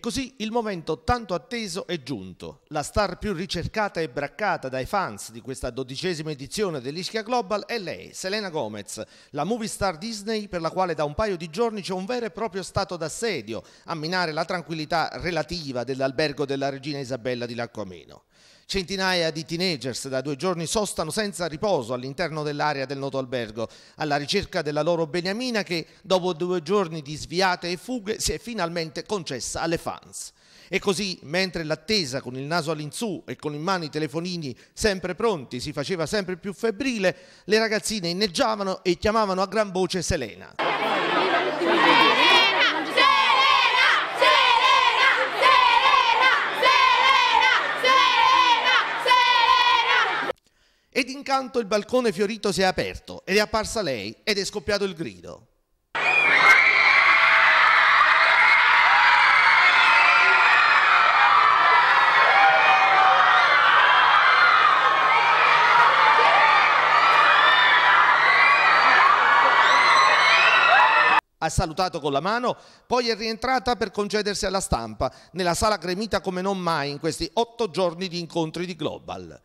così il momento tanto atteso è giunto. La star più ricercata e braccata dai fans di questa dodicesima edizione dell'Ischia Global è lei, Selena Gomez, la movie star Disney per la quale da un paio di giorni c'è un vero e proprio stato d'assedio a minare la tranquillità relativa dell'albergo della regina Isabella di Lacquameno. Centinaia di teenagers da due giorni sostano senza riposo all'interno dell'area del noto albergo, alla ricerca della loro beniamina che dopo due giorni di sviate e fughe si è finalmente concessa alle fans. E così, mentre l'attesa con il naso all'insù e con in mano i telefonini sempre pronti si faceva sempre più febbrile, le ragazzine inneggiavano e chiamavano a gran voce Selena. Selena! Ed incanto il balcone fiorito si è aperto ed è apparsa lei ed è scoppiato il grido. ha salutato con la mano, poi è rientrata per concedersi alla stampa, nella sala gremita come non mai in questi otto giorni di incontri di Global.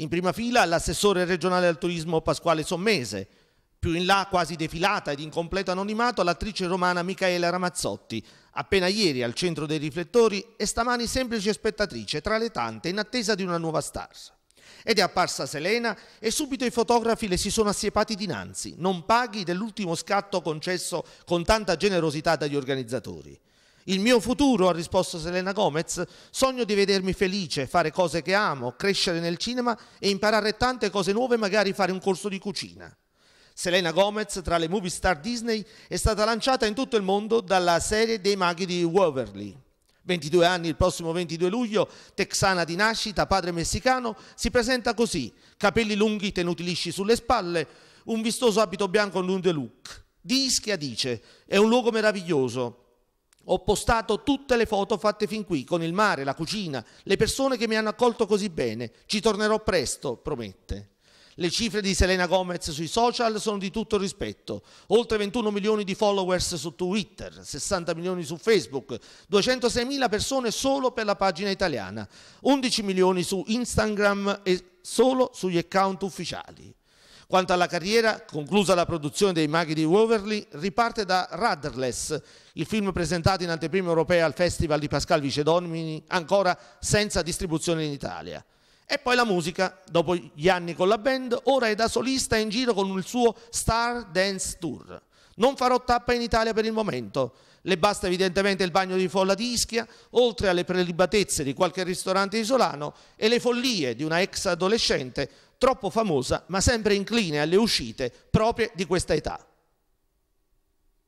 In prima fila l'assessore regionale al turismo Pasquale Sommese, più in là quasi defilata ed in completo anonimato l'attrice romana Michaela Ramazzotti, appena ieri al centro dei riflettori e stamani semplice spettatrice tra le tante in attesa di una nuova star. Ed è apparsa Selena e subito i fotografi le si sono assiepati dinanzi, non paghi dell'ultimo scatto concesso con tanta generosità dagli organizzatori. Il mio futuro, ha risposto Selena Gomez, sogno di vedermi felice, fare cose che amo, crescere nel cinema e imparare tante cose nuove, magari fare un corso di cucina. Selena Gomez, tra le movie star Disney, è stata lanciata in tutto il mondo dalla serie dei maghi di Waverly. 22 anni il prossimo 22 luglio, texana di nascita, padre messicano, si presenta così, capelli lunghi tenuti lisci sulle spalle, un vistoso abito bianco in lungo look. Di Ischia dice, è un luogo meraviglioso, ho postato tutte le foto fatte fin qui, con il mare, la cucina, le persone che mi hanno accolto così bene. Ci tornerò presto, promette. Le cifre di Selena Gomez sui social sono di tutto rispetto. Oltre 21 milioni di followers su Twitter, 60 milioni su Facebook, 206 mila persone solo per la pagina italiana, 11 milioni su Instagram e solo sugli account ufficiali. Quanto alla carriera, conclusa la produzione dei Maghi di Waverly, riparte da Rudderless, il film presentato in anteprima europea al Festival di Pascal Vicedomini, ancora senza distribuzione in Italia. E poi la musica, dopo gli anni con la band, ora è da solista in giro con il suo Star Dance Tour. Non farò tappa in Italia per il momento. Le basta evidentemente il bagno di folla di Ischia, oltre alle prelibatezze di qualche ristorante isolano e le follie di una ex adolescente troppo famosa ma sempre incline alle uscite proprie di questa età.